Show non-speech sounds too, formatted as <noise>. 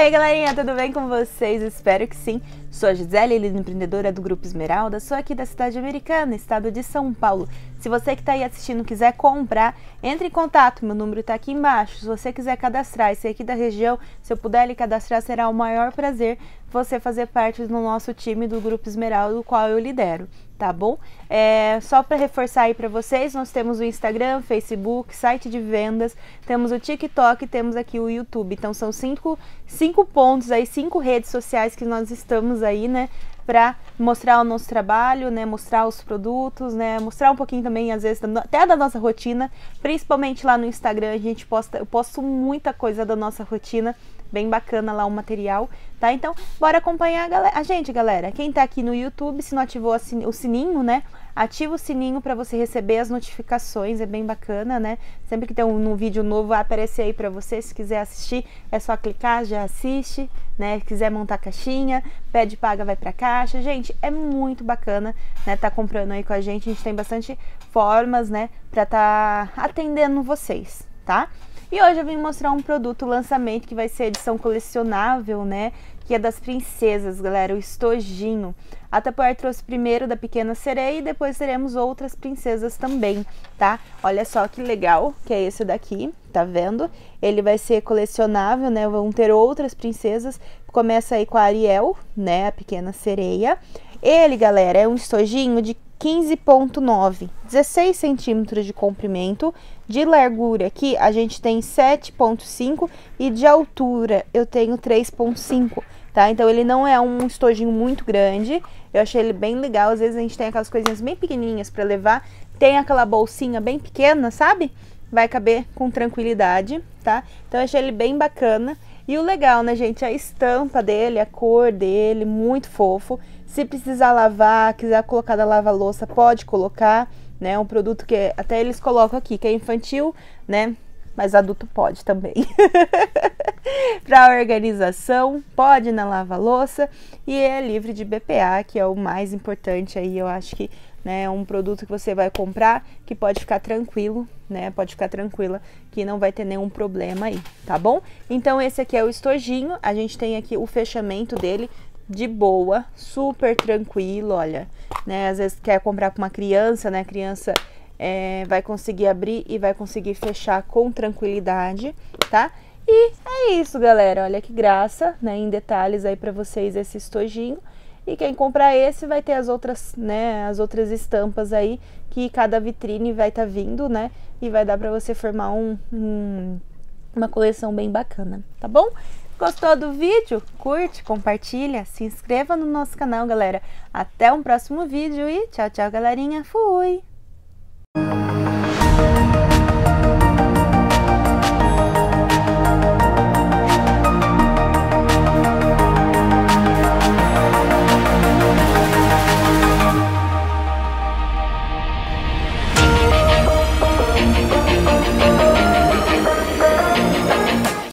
aí, galerinha, tudo bem com vocês? Espero que sim. Sou a Gisele, líder empreendedora do Grupo Esmeralda, sou aqui da cidade americana, estado de São Paulo. Se você que está aí assistindo quiser comprar, entre em contato, meu número está aqui embaixo. Se você quiser cadastrar e ser aqui da região, se eu puder lhe cadastrar, será o maior prazer você fazer parte do nosso time do Grupo Esmeralda, do qual eu lidero, tá bom? É, só para reforçar aí para vocês, nós temos o Instagram, Facebook, site de vendas, temos o TikTok, temos aqui o YouTube. Então são cinco, cinco pontos aí, cinco redes sociais que nós estamos aí, né? para mostrar o nosso trabalho, né, mostrar os produtos, né, mostrar um pouquinho também às vezes até da nossa rotina, principalmente lá no Instagram a gente posta, eu posto muita coisa da nossa rotina, bem bacana lá o material tá? Então, bora acompanhar a, a, gente, galera. Quem tá aqui no YouTube, se não ativou o sininho, né? Ativa o sininho para você receber as notificações, é bem bacana, né? Sempre que tem um, um vídeo novo vai aparecer aí para você, se quiser assistir, é só clicar, já assiste, né? Se quiser montar caixinha, pede paga, vai para caixa. Gente, é muito bacana, né? Tá comprando aí com a gente, a gente tem bastante formas, né, para tá atendendo vocês, tá? E hoje eu vim mostrar um produto lançamento que vai ser edição colecionável, né? Que é das princesas, galera, o estojinho. A Tupperware trouxe primeiro da Pequena Sereia e depois teremos outras princesas também, tá? Olha só que legal, que é esse daqui, tá vendo? Ele vai ser colecionável, né? Vão ter outras princesas. Começa aí com a Ariel, né? A Pequena Sereia. Ele, galera, é um estojinho de 15,9, 16 centímetros de comprimento, de largura aqui a gente tem 7,5 e de altura eu tenho 3,5, tá? Então ele não é um estojinho muito grande, eu achei ele bem legal, às vezes a gente tem aquelas coisinhas bem pequenininhas para levar, tem aquela bolsinha bem pequena, sabe? Vai caber com tranquilidade, tá? Então achei ele bem bacana. E o legal, né, gente? A estampa dele, a cor dele, muito fofo. Se precisar lavar, quiser colocar da lava-louça, pode colocar, né? Um produto que até eles colocam aqui, que é infantil, né? Mas adulto pode também. <laughs> Para organização, pode na lava-louça e é livre de BPA, que é o mais importante aí, eu acho que né, é um produto que você vai comprar que pode ficar tranquilo, né? Pode ficar tranquila que não vai ter nenhum problema aí, tá bom? Então esse aqui é o estojinho, a gente tem aqui o fechamento dele, de boa, super tranquilo, olha, né? Às vezes quer comprar para uma criança, né? A criança é, vai conseguir abrir e vai conseguir fechar com tranquilidade, tá? E é isso, galera. Olha que graça, né? Em detalhes aí para vocês esse estojinho. E quem comprar esse vai ter as outras, né, as outras estampas aí que cada vitrine vai estar tá vindo, né? E vai dar para você formar um, um uma coleção bem bacana, tá bom? Gostou do vídeo? Curte, compartilha, se inscreva no nosso canal, galera. Até um próximo vídeo e tchau, tchau, galerinha. Fui!